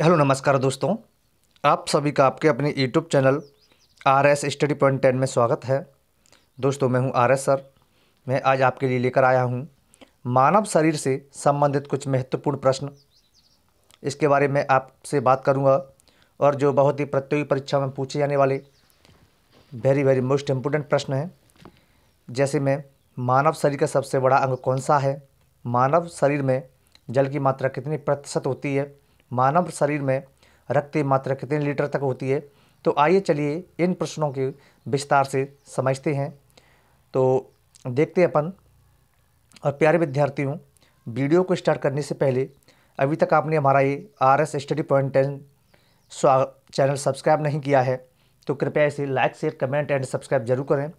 hello नमस्कार दोस्तों आप सभी का आपके अपने YouTube channel R S study point ten में स्वागत है दोस्तों मैं हूं आर एस सर मैं आज आपके लिए लेकर आया हूं मानव शरीर से संबंधित कुछ महत्वपूर्ण प्रश्न इसके बारे में आपसे बात करूंगा और जो बहुत ही प्रतियोगी परीक्षा में पूछे जाने वाले वेरी वेरी मोस्ट इम्पोर्टेंट प्रश्न हैं जैसे में मानव शरीर का सबसे बड़ा अंग कौन सा है मानव शरीर में जल की मात्रा कितनी प्रतिशत होती है मानव शरीर में रक्त की मात्रा कितने लीटर तक होती है तो आइए चलिए इन प्रश्नों के विस्तार से समझते हैं तो देखते अपन और प्यारे विद्यार्थियों वीडियो को स्टार्ट करने से पहले अभी तक आपने हमारा ये R S study point ten channel subscribe नहीं किया है तो कृपया इसे like share comment and subscribe जरूर करें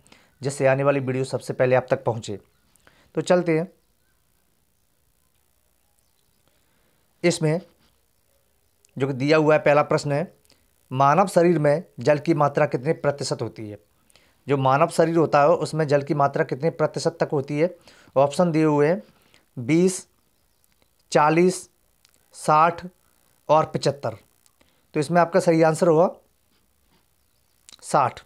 जिससे आने वाली वीडियो सबसे पहले आप तक पहुँचे तो चलते हैं इसमें जो कि दिया हुआ है पहला प्रश्न है मानव शरीर में जल की मात्रा कितने प्रतिशत होती है जो मानव शरीर होता है उसमें जल की मात्रा कितने प्रतिशत तक होती है ऑप्शन दिए हुए हैं बीस चालीस साठ और पचहत्तर तो इसमें आपका सही आंसर होगा साठ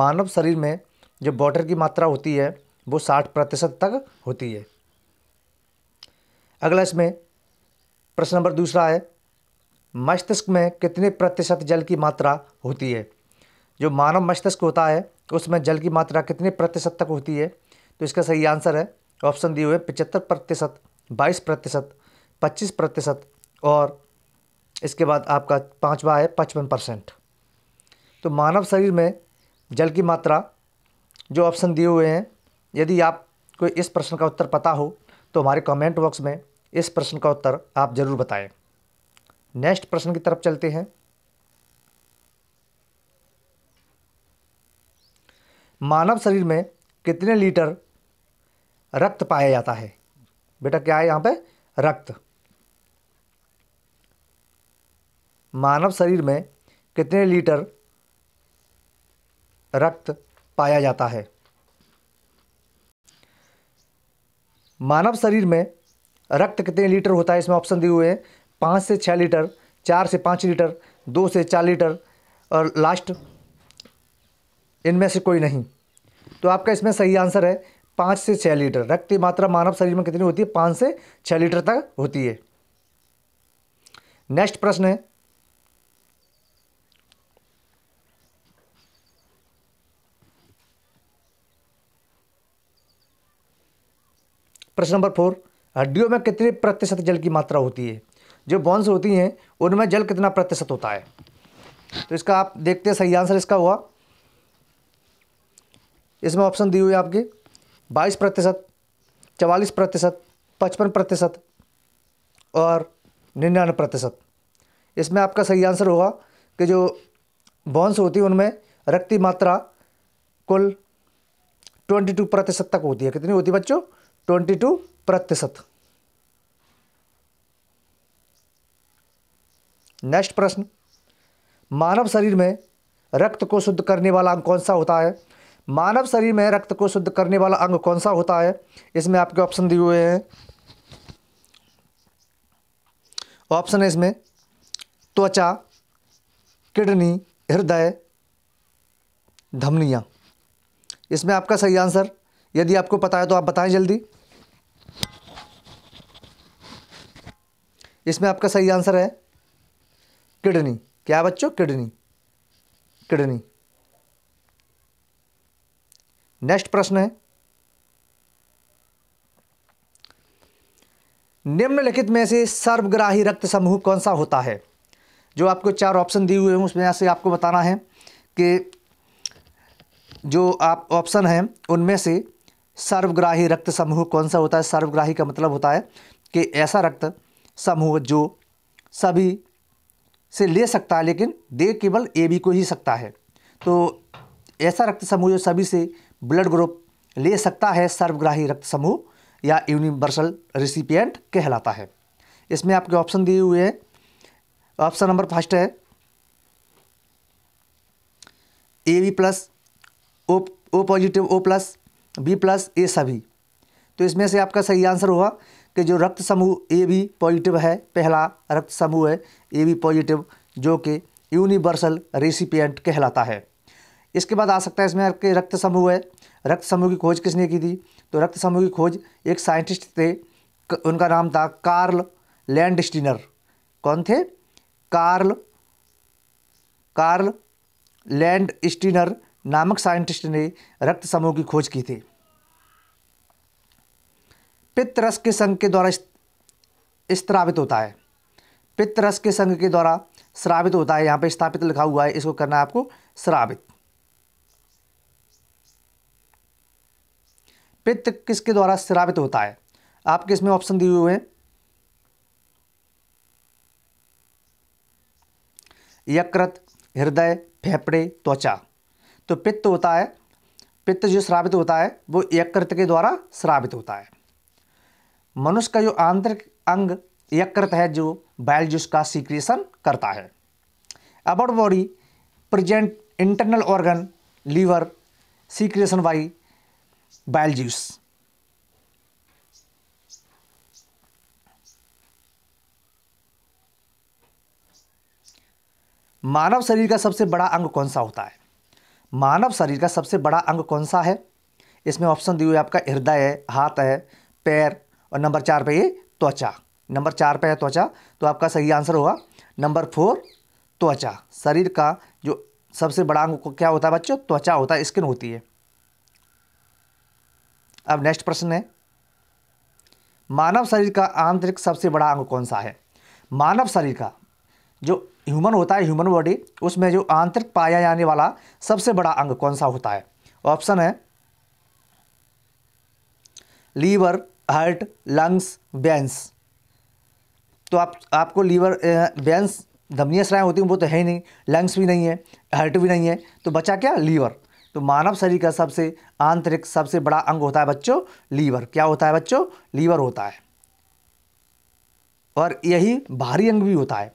मानव शरीर में जो वाटर की मात्रा होती है वो साठ प्रतिशत तक होती है अगला इसमें प्रश्न नंबर दूसरा है मस्तिष्क में कितने प्रतिशत जल की मात्रा होती है जो मानव मस्तिष्क होता है उसमें जल की मात्रा कितने प्रतिशत तक होती है तो इसका सही आंसर है ऑप्शन दिए हुए पचहत्तर प्रतिशत बाईस प्रतिशत पच्चीस प्रतिशत और इसके बाद आपका पाँचवा है पचपन परसेंट तो मानव शरीर में जल की मात्रा जो ऑप्शन दिए हुए हैं यदि आप कोई इस प्रश्न का उत्तर पता हो तो हमारे कमेंट बॉक्स में इस प्रश्न का उत्तर आप जरूर बताएं नेक्स्ट प्रश्न की तरफ चलते हैं मानव शरीर में कितने लीटर रक्त पाया जाता है बेटा क्या है यहां पे रक्त मानव शरीर में कितने लीटर रक्त पाया जाता है मानव शरीर में रक्त कितने लीटर होता है इसमें ऑप्शन दिए हुए हैं पाँच से छः लीटर चार से पाँच लीटर दो से चार लीटर और लास्ट इनमें से कोई नहीं तो आपका इसमें सही आंसर है पाँच से छः लीटर रक्त की मात्रा मानव शरीर में कितनी होती है पाँच से छः लीटर तक होती है नेक्स्ट प्रश्न है प्रश्न नंबर फोर हड्डियों में कितने प्रतिशत जल की मात्रा होती है जो बॉन्स होती हैं उनमें जल कितना प्रतिशत होता है तो इसका आप देखते हैं सही आंसर इसका हुआ इसमें ऑप्शन दिए हुए आपके बाईस प्रतिशत चवालीस प्रतिशत पचपन प्रतिशत और निन्यानवे प्रतिशत इसमें आपका सही आंसर होगा कि जो बॉन्स होती हैं उनमें रक्त की मात्रा कुल ट्वेंटी टू प्रतिशत तक होती है कितनी होती है बच्चों ट्वेंटी टू प्रतिशत नेक्स्ट प्रश्न मानव शरीर में रक्त को शुद्ध करने वाला अंग कौन सा होता है मानव शरीर में रक्त को शुद्ध करने वाला अंग कौन सा होता है इसमें आपके ऑप्शन दिए हुए हैं ऑप्शन है इसमें त्वचा किडनी हृदय धमनिया इसमें आपका सही आंसर यदि आपको पता है तो आप बताएं जल्दी इसमें आपका सही आंसर है किडनी क्या बच्चों किडनी किडनी नेक्स्ट प्रश्न है निम्नलिखित में से सर्वग्राही रक्त समूह कौन सा होता है जो आपको चार ऑप्शन दिए हुए हैं उसमें से आपको बताना है कि जो आप ऑप्शन हैं उनमें से सर्वग्राही रक्त समूह कौन सा होता है सर्वग्राही का मतलब होता है कि ऐसा रक्त समूह जो सभी से ले सकता है लेकिन दे केवल ए बी को ही सकता है तो ऐसा रक्त समूह जो सभी से ब्लड ग्रुप ले सकता है सर्वग्राही रक्त समूह या यूनिवर्सल रिसिपियंट कहलाता है इसमें आपके ऑप्शन दिए हुए हैं ऑप्शन नंबर फर्स्ट है A B plus O O positive O plus B plus A सभी तो इसमें से आपका सही आंसर हुआ कि जो रक्त समूह ए भी पॉजिटिव है पहला रक्त समूह है ए भी पॉजिटिव जो कि यूनिवर्सल रेसिपियंट कहलाता है इसके बाद आ सकता है इसमें आपके रक्त समूह है रक्त समूह की खोज किसने की थी तो रक्त समूह की खोज एक साइंटिस्ट थे उनका नाम था कार्ल लैंड कौन थे कार्ल कार्ल लैंड स्टीनर नामक साइंटिस्ट ने रक्त समूह की खोज की थी पित्त रस के संघ के द्वारा स्त्रावित होता है पित्त रस के संघ के द्वारा श्रावित होता है यहाँ पे स्थापित लिखा हुआ है इसको करना है आपको श्रावित पित्त किसके द्वारा श्रावित होता है आपके इसमें ऑप्शन दिए हुए हैं यकृत हृदय फेफड़े त्वचा तो पित्त होता है पित्त जो श्रावित होता है वो यकृत के द्वारा श्रावित होता है मनुष्य का जो आंतरिक अंग यकृत है जो बाइल जूस का सीक्रेशन करता है अबर body present internal organ liver secretion by bile juice मानव शरीर का सबसे बड़ा अंग कौन सा होता है मानव शरीर का सबसे बड़ा अंग कौन सा है इसमें ऑप्शन दिए हुए आपका हृदय है हाथ है पैर और नंबर चार पे ये त्वचा नंबर चार पे है त्वचा तो आपका सही आंसर होगा नंबर फोर त्वचा शरीर का जो सबसे बड़ा अंग क्या होता है बच्चों त्वचा होता है स्किन होती है अब नेक्स्ट प्रश्न है मानव शरीर का आंतरिक सबसे बड़ा अंग कौन सा है मानव शरीर का जो ह्यूमन होता है ह्यूमन बॉडी उसमें जो आंतरिक पाया जाने वाला सबसे बड़ा अंग कौन सा होता है ऑप्शन है लीवर हार्ट लंग्स बैंस तो आप आपको लीवर बेंस धमनियाँ सराय होती हैं वो तो है ही नहीं लंग्स भी नहीं है हार्ट भी नहीं है तो बचा क्या लीवर तो मानव शरीर का सबसे आंतरिक सबसे बड़ा अंग होता है बच्चों लीवर क्या होता है बच्चों लीवर होता है और यही भारी अंग भी होता है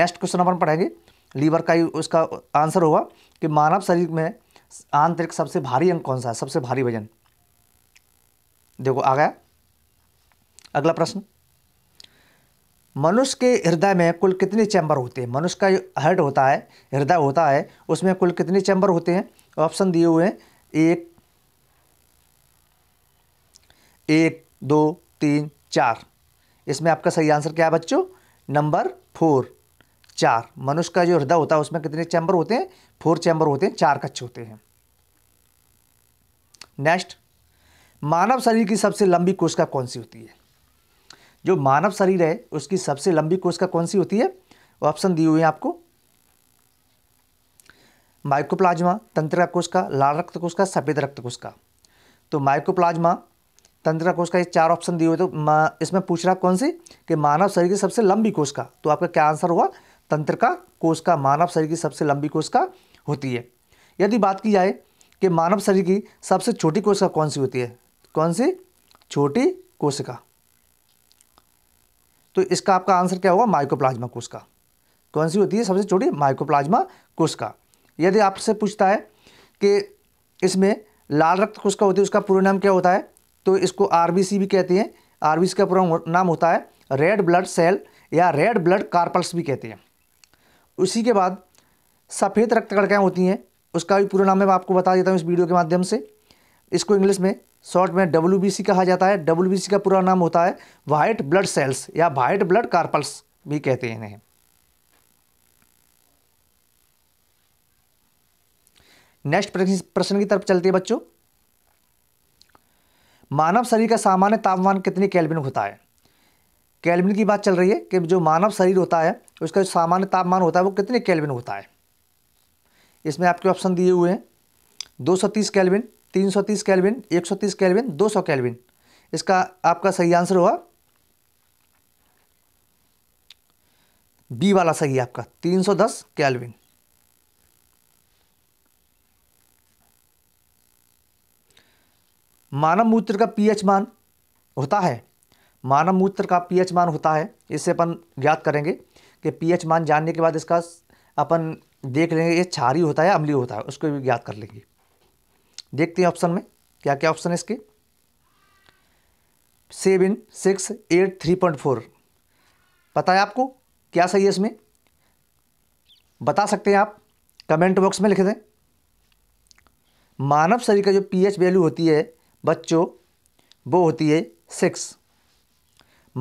नेक्स्ट क्वेश्चन अपन पढ़ेंगे लीवर का ही उसका आंसर होगा कि मानव शरीर में आंतरिक सबसे भारी अंग कौन सा है सबसे भारी वजन देखो आ गया अगला प्रश्न मनुष्य के हृदय में कुल कितने चैम्बर होते हैं मनुष्य का हर्ड होता है हृदय होता है उसमें कुल कितने चैम्बर होते हैं ऑप्शन दिए हुए हैं एक एक दो तीन चार इसमें आपका सही आंसर क्या है बच्चों नंबर फोर चार मनुष्य का जो हृदय होता है उसमें कितने चैम्बर होते हैं फोर चैम्बर होते हैं चार कच्छ होते हैं नेक्स्ट मानव शरीर की सबसे लंबी कोशिका कौन सी होती है जो मानव शरीर है उसकी सबसे लंबी कोशिका कौन सी होती है ऑप्शन दिए हुए हैं आपको माइकोप्लाज्मा तंत्रिका कोशिका लाल रक्त कोशिका सफ़ेद रक्त कोशिका तो माइकोप्लाज्मा तंत्रिका कोशिका ये चार ऑप्शन दिए हुए तो इसमें पूछ रहा कौन सी कि मानव शरीर की सबसे लंबी कोशिका तो आपका क्या आंसर होगा तंत्रिका कोशिका मानव शरीर की सबसे लंबी कोशिका होती है यदि बात की जाए कि मानव शरीर की सबसे छोटी कोशिका कौन सी होती है कौन सी छोटी कोशिका तो इसका आपका आंसर क्या होगा माइकोप्लाज्मा कोशिका कौन सी होती है सबसे छोटी माइकोप्लाज्मा कोशिका यदि आपसे पूछता है कि इसमें लाल रक्त कोशिका होती है उसका पूरा नाम क्या होता है तो इसको आरबीसी भी कहते हैं आरबीसी का पूरा नाम होता है रेड ब्लड सेल या रेड ब्लड कार्पल्स भी कहते हैं उसी के बाद सफ़ेद रक्त कड़कियाँ होती हैं उसका भी पूरा नाम मैं आपको बता देता हूँ इस वीडियो के माध्यम से इसको इंग्लिश में शॉर्ट में डब्ल्यू कहा जाता है डब्ल्यू का पूरा नाम होता है वाइट ब्लड सेल्स या वाइट ब्लड कार्पल्स भी कहते हैं इन्हें नेक्स्ट प्रश्न की तरफ चलते हैं बच्चों मानव शरीर का सामान्य तापमान कितने कैलबिन होता है कैलबिन की बात चल रही है कि जो मानव शरीर होता है उसका जो सामान्य तापमान होता है वो कितने कैलविन होता है इसमें आपके ऑप्शन दिए हुए हैं 230 कैलविन तीन सौ तीस कैलविन एक सौ तीस कैलविन दो सौ कैलविन इसका आपका सही आंसर हुआ बी वाला सही है आपका तीन सौ दस कैलविन मानव मूत्र का पीएच मान होता है मानव मूत्र का पीएच मान होता है इससे अपन ज्ञात करेंगे कि पीएच मान जानने के बाद इसका अपन देख लेंगे ये क्षारी होता है अम्लीय होता है उसको भी ज्ञात कर लेंगे देखते हैं ऑप्शन में क्या क्या ऑप्शन है इसके seven six eight three point four पता है आपको क्या सही है इसमें बता सकते हैं आप कमेंट बॉक्स में लिख दें मानव शरीर का जो पीएच वैल्यू होती है बच्चों वो होती है सिक्स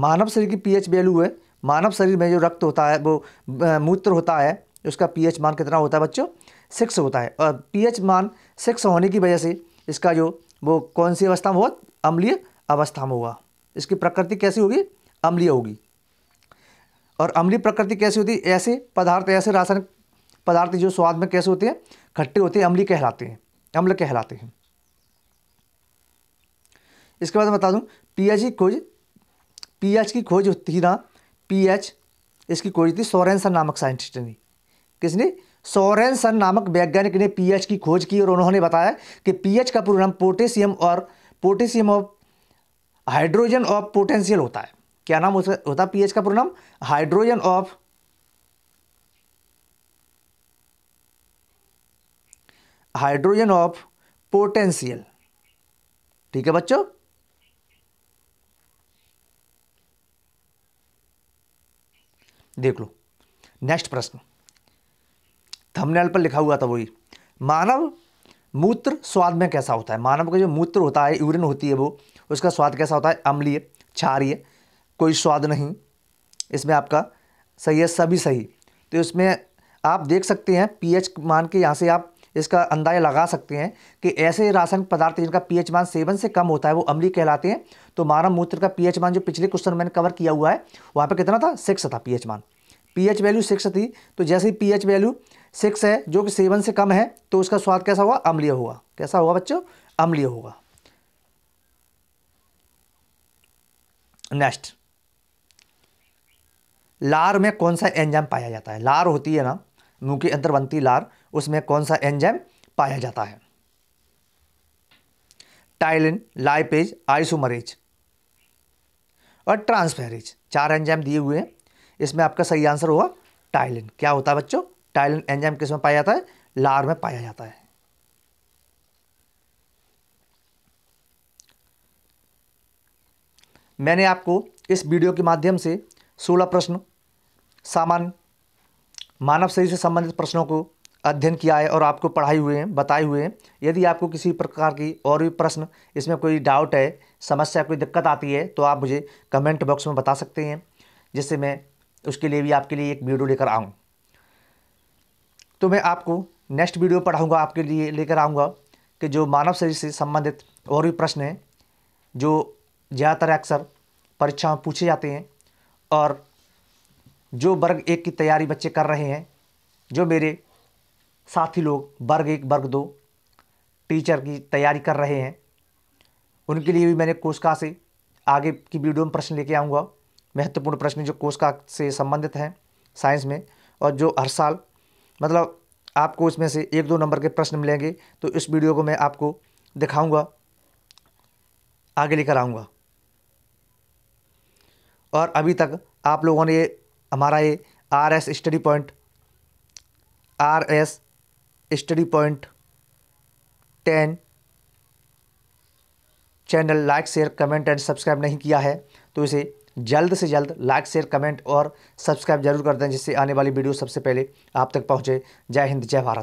मानव शरीर की पीएच वैल्यू है मानव शरीर में जो रक्त होता है वो मूत्र होता है उसका पीएच मान कितना होता है बच्चों सिक्स होता है और पीएच मान सिक्स होने की वजह से इसका जो वो कौन सी अवस्था में होगा अम्लीय अवस्था में होगा इसकी प्रकृति कैसी होगी अम्लीय होगी और अम्लीय प्रकृति कैसी होती है ऐसे पदार्थ ऐसे रासायनिक पदार्थ जो स्वाद में कैसे होते हैं खट्टे होते हैं अम्ली कहलाते हैं अम्ल कहलाते हैं इसके बाद बता दूं पीएच की खोज पीएच की खोज थी ना पीएच इसकी खोज थी सोरेंसन नामक साइंटिस्ट ने किसने सोरेनसन नामक वैज्ञानिक ने पीएच की खोज की और उन्होंने बताया कि पीएच का पूर्ण नाम पोटेशियम और potassium of hydrogen of potential होता है क्या नाम होता है पीएच का पूर्ण नाम hydrogen of hydrogen of potential ठीक है बच्चों देख लो नेक्स्ट प्रश्न थंबनेल पर लिखा हुआ था वही मानव मूत्र स्वाद में कैसा होता है मानव का जो मूत्र होता है यूरिन होती है वो उसका स्वाद कैसा होता है अम्लीय क्षारिय कोई स्वाद नहीं इसमें आपका सही है सभी सही तो इसमें आप देख सकते हैं पीएच मान के यहाँ से आप इसका अंदाजा लगा सकते हैं कि ऐसे रासायनिक पदार्थ जिनका पीएच मान सेवन से कम होता है वो अम्ली कहलाते हैं तो मानव मूत्र का पीएच मान जो पिछले क्वेश्चन मैंने कवर किया हुआ है वहाँ पर कितना था सिक्स था पीएच मान पीएच वैल्यू सिक्स थी तो जैसे ही पीएच वैल्यू सिक्स है जो कि सेवन से कम है तो उसका स्वाद कैसा हुआ अम्लीय हुआ कैसा हुआ बच्चों अम्लीय होगा नेक्स्ट लार में कौन सा एंजाइम पाया जाता है लार होती है ना मुंह के अंदर बनती लार उसमें कौन सा एंजाइम पाया जाता है टाइलिन लाइपेज आइसोमरेज और ट्रांसफेरेज चार एंजाइम दिए हुए हैं इसमें आपका सही आंसर होगा टाइलिन क्या होता है बच्चों टाइलन एंजाइम किस में पाया जाता है लार में पाया जाता है मैंने आपको इस वीडियो के माध्यम से 16 प्रश्न सामान्य मानव शरीर से संबंधित प्रश्नों को अध्ययन किया है और आपको पढ़ाए हुए हैं बताए हुए हैं यदि आपको किसी प्रकार की और भी प्रश्न इसमें कोई डाउट है समस्या कोई दिक्कत आती है तो आप मुझे कमेंट बॉक्स में बता सकते हैं जिससे मैं उसके लिए भी आपके लिए एक वीडियो लेकर आऊँ तो मैं आपको नेक्स्ट वीडियो पढ़ाऊँगा आपके लिए लेकर आऊँगा कि जो मानव शरीर से संबंधित और भी प्रश्न हैं जो ज़्यादातर अक्सर परीक्षा में पूछे जाते हैं और जो वर्ग एक की तैयारी बच्चे कर रहे हैं जो मेरे साथी लोग वर्ग एक वर्ग दो टीचर की तैयारी कर रहे हैं उनके लिए भी मैंने कोशका से आगे की वीडियो में प्रश्न लेके आऊँगा महत्वपूर्ण प्रश्न जो कोशका से संबंधित हैं साइंस में और जो हर साल मतलब आपको इसमें से एक दो नंबर के प्रश्न मिलेंगे तो इस वीडियो को मैं आपको दिखाऊंगा आगे लेकर आऊँगा और अभी तक आप लोगों ने हमारा ये R S study point R S study point ten channel like share comment and subscribe नहीं किया है तो इसे जल्द से जल्द लाइक शेयर कमेंट और सब्सक्राइब जरूर कर दें जिससे आने वाली वीडियो सबसे पहले आप तक पहुँचे जय हिंद जय भारत